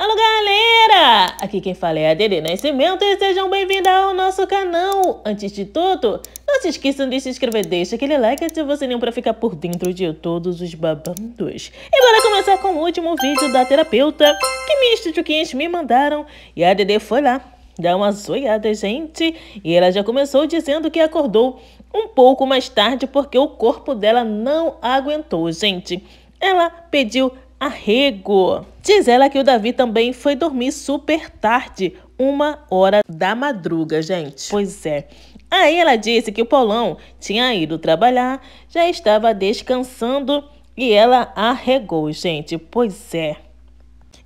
Alô galera! Aqui quem fala é a Dede Nascimento e sejam bem-vindos ao nosso canal! Antes de tudo, não se esqueçam de se inscrever, deixa aquele like e ativa o sininho pra ficar por dentro de todos os babandos. E bora começar com o último vídeo da terapeuta que minhas tchutchuquinhas me mandaram e a Dede foi lá dar uma zoiada, gente. E ela já começou dizendo que acordou um pouco mais tarde porque o corpo dela não aguentou, gente. Ela pediu arrego. Diz ela que o Davi também foi dormir super tarde, uma hora da madruga, gente. Pois é. Aí ela disse que o Paulão tinha ido trabalhar, já estava descansando e ela arregou, gente. Pois é.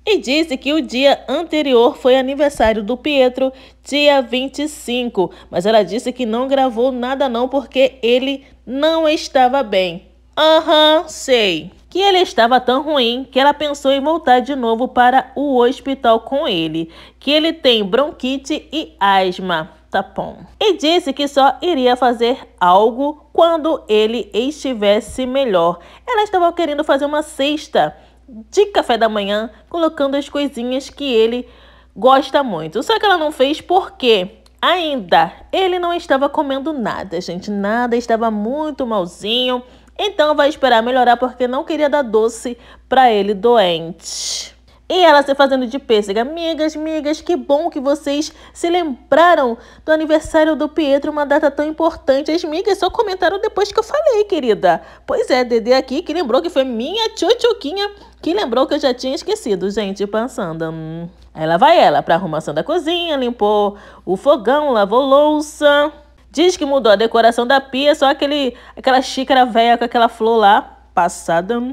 E disse que o dia anterior foi aniversário do Pietro, dia 25, mas ela disse que não gravou nada não porque ele não estava bem. Aham, uhum, sei que ele estava tão ruim que ela pensou em voltar de novo para o hospital com ele, que ele tem bronquite e asma. Tapão. Tá e disse que só iria fazer algo quando ele estivesse melhor. Ela estava querendo fazer uma cesta de café da manhã, colocando as coisinhas que ele gosta muito. Só que ela não fez porque ainda ele não estava comendo nada, gente. Nada, estava muito malzinho. Então vai esperar melhorar porque não queria dar doce para ele doente. E ela se fazendo de pêssega. Amigas, amigas, que bom que vocês se lembraram do aniversário do Pietro, uma data tão importante. As amigas só comentaram depois que eu falei, querida. Pois é, Dedê aqui que lembrou que foi minha tchutchuquinha que lembrou que eu já tinha esquecido, gente, pensando. Hum. Aí lá vai ela para arrumação da cozinha, limpou o fogão, lavou louça. Diz que mudou a decoração da pia, só aquele, aquela xícara velha com aquela flor lá, passada.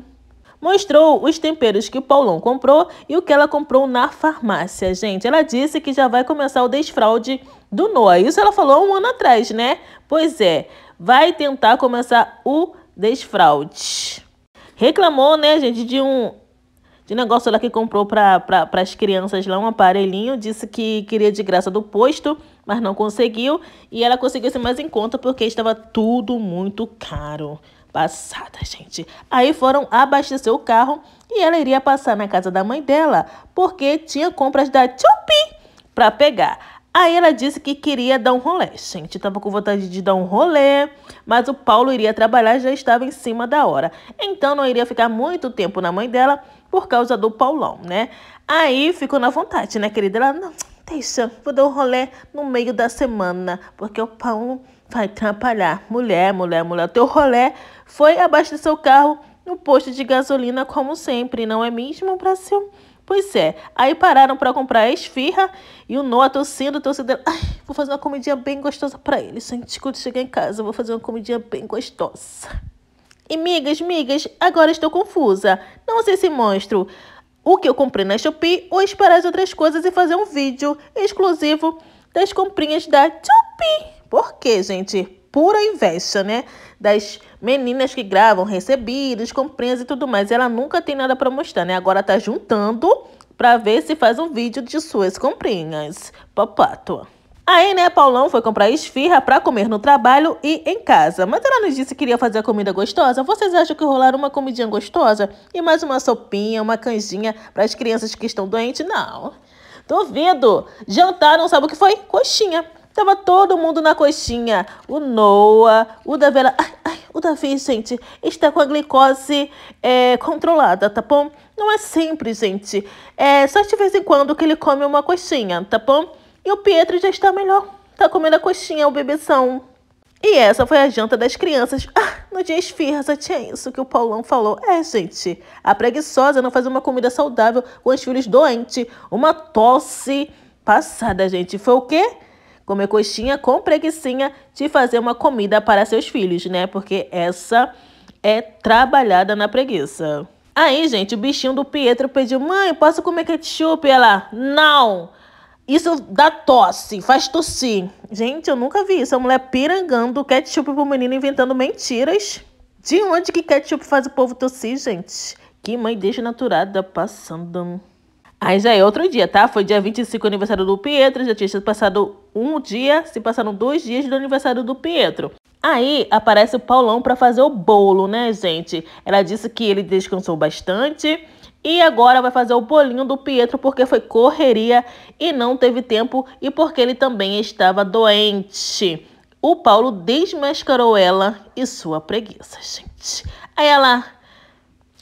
Mostrou os temperos que o Paulão comprou e o que ela comprou na farmácia, gente. Ela disse que já vai começar o desfraude do Noah. Isso ela falou um ano atrás, né? Pois é, vai tentar começar o desfraude. Reclamou, né, gente, de um de negócio lá que comprou para pra, as crianças lá um aparelhinho, disse que queria de graça do posto, mas não conseguiu. E ela conseguiu ser mais em conta porque estava tudo muito caro. Passada, gente. Aí foram abastecer o carro e ela iria passar na casa da mãe dela porque tinha compras da Chupi para pegar. Aí ela disse que queria dar um rolê. Gente, tava com vontade de dar um rolê, mas o Paulo iria trabalhar já estava em cima da hora. Então não iria ficar muito tempo na mãe dela por causa do Paulão, né? Aí ficou na vontade, né, querida? Ela, não, deixa, vou dar um rolê no meio da semana, porque o pão vai atrapalhar. Mulher, mulher, mulher, o teu rolê foi abaixo do seu carro no posto de gasolina, como sempre, não é mesmo, Brasil? Pois é, aí pararam para comprar a esfirra e o Noah torcendo, torcendo. Ai, vou fazer uma comidinha bem gostosa para ele. Gente, quando chegar em casa, vou fazer uma comidinha bem gostosa. E migas, migas, agora estou confusa. Não sei se mostro o que eu comprei na Shopee ou esperar as outras coisas e fazer um vídeo exclusivo das comprinhas da Shopee. Por quê, gente? Pura inveja, né? Das meninas que gravam recebidos, comprinhas e tudo mais. Ela nunca tem nada para mostrar, né? Agora tá juntando para ver se faz um vídeo de suas comprinhas. Papato. Aí né, Paulão foi comprar esfirra para comer no trabalho e em casa. Mas ela nos disse que queria fazer a comida gostosa. Vocês acham que rolar uma comidinha gostosa e mais uma sopinha, uma canjinha para as crianças que estão doentes? Não. Duvido. Jantaram, sabe o que foi? Coxinha. Tava todo mundo na coxinha. O Noah, o Davela... Ai, ai, o Davi, gente, está com a glicose é, controlada, tá bom? Não é sempre, gente. É só de vez em quando que ele come uma coxinha, tá bom? E o Pietro já está melhor. Tá comendo a coxinha, o bebeção. E essa foi a janta das crianças. Ah, no dia esfirra só tinha isso que o Paulão falou. É, gente, a preguiçosa não faz uma comida saudável com os filhos doentes. Uma tosse passada, gente. Foi o quê? Comer coxinha com preguiçinha de fazer uma comida para seus filhos, né? Porque essa é trabalhada na preguiça. Aí, gente, o bichinho do Pietro pediu: Mãe, posso comer ketchup? E ela: Não! Isso dá tosse, faz tossir. Gente, eu nunca vi isso. A mulher pirangando ketchup pro menino inventando mentiras. De onde que ketchup faz o povo tossir, gente? Que mãe desnaturada passando. Aí já é outro dia, tá? Foi dia 25 aniversário do Pietro, já tinha passado um dia, se passaram dois dias do aniversário do Pietro. Aí aparece o Paulão para fazer o bolo, né, gente? Ela disse que ele descansou bastante, e agora vai fazer o bolinho do Pietro porque foi correria e não teve tempo e porque ele também estava doente. O Paulo desmascarou ela e sua preguiça, gente. Aí ela.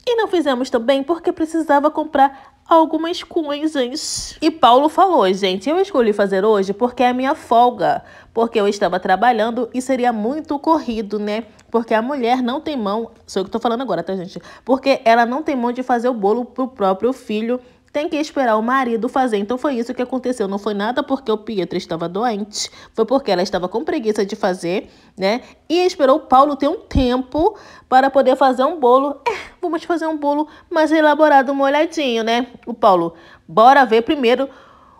E não fizemos também porque precisava comprar algumas coisas. E Paulo falou, gente, eu escolhi fazer hoje porque é a minha folga, porque eu estava trabalhando e seria muito corrido, né? Porque a mulher não tem mão, sou eu que estou falando agora, tá, gente? Porque ela não tem mão de fazer o bolo pro próprio filho tem que esperar o marido fazer. Então foi isso que aconteceu. Não foi nada porque o Pietro estava doente, foi porque ela estava com preguiça de fazer, né? E esperou o Paulo ter um tempo para poder fazer um bolo. É, vamos fazer um bolo mais elaborado, molhadinho, né? O Paulo, bora ver primeiro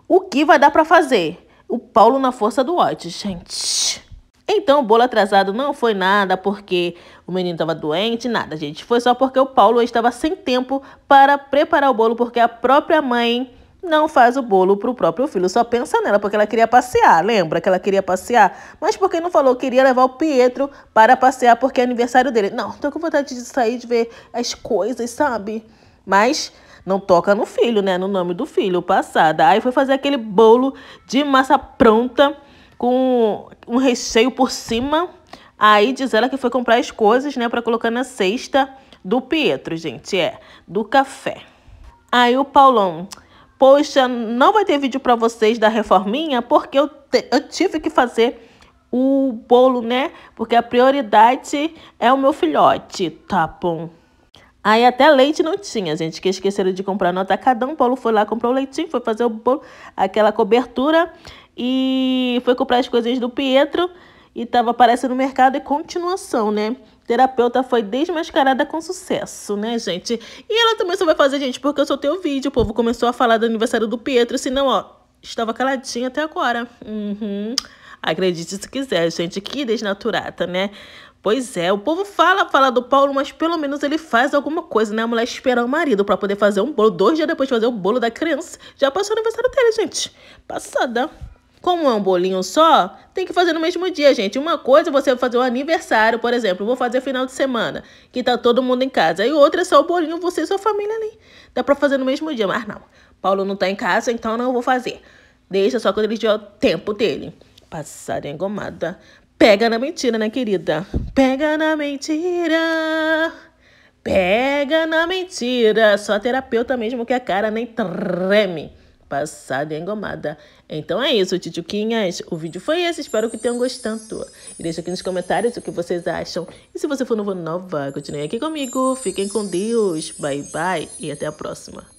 o que vai dar para fazer. O Paulo na força do ódio, gente. Então, o bolo atrasado não foi nada porque o menino estava doente, nada, gente. Foi só porque o Paulo estava sem tempo para preparar o bolo, porque a própria mãe não faz o bolo para o próprio filho. Só pensa nela, porque ela queria passear, lembra que ela queria passear? Mas porque não falou, queria levar o Pietro para passear porque é aniversário dele. Não, tô com vontade de sair, de ver as coisas, sabe? Mas não toca no filho, né? No nome do filho, passada. Aí foi fazer aquele bolo de massa pronta com um recheio por cima. Aí diz ela que foi comprar as coisas, né, para colocar na cesta do Pietro, gente, é, do café. Aí o Paulão, poxa, não vai ter vídeo para vocês da reforminha, porque eu, te, eu tive que fazer o bolo, né? Porque a prioridade é o meu filhote, tá bom? Aí até leite não tinha, gente, que esqueceram de comprar no atacadão. O Paulo foi lá, comprou o leitinho, foi fazer o bolo, aquela cobertura e foi comprar as coisas do Pietro e estava aparecendo no mercado e continuação, né? Terapeuta foi desmascarada com sucesso, né, gente? E ela também só vai fazer, gente, porque eu soltei o vídeo. O povo começou a falar do aniversário do Pietro, senão, ó, estava caladinha até agora. Uhum. Acredite se quiser, gente, que desnaturata, né? Pois é, o povo fala, fala do Paulo, mas pelo menos ele faz alguma coisa, né? A mulher espera o marido para poder fazer um bolo. Dois dias depois de fazer o bolo da criança. Já passou o aniversário dele, gente. Passada. Como é um bolinho só, tem que fazer no mesmo dia, gente. Uma coisa é você fazer o um aniversário, por exemplo, vou fazer final de semana, que tá todo mundo em casa. E outra é só o bolinho, você e sua família ali. Dá para fazer no mesmo dia, mas não. Paulo não tá em casa, então não vou fazer. Deixa só quando ele tiver o tempo dele. Passar engomada. Pega na mentira, né, querida? Pega na mentira. Pega na mentira. Só terapeuta mesmo que a cara nem treme passada e engomada. Então é isso, titiuquinhas. O vídeo foi esse, espero que tenham gostado. E deixa aqui nos comentários o que vocês acham. E se você for novo nova, continue aqui comigo. Fiquem com Deus. Bye, bye e até a próxima.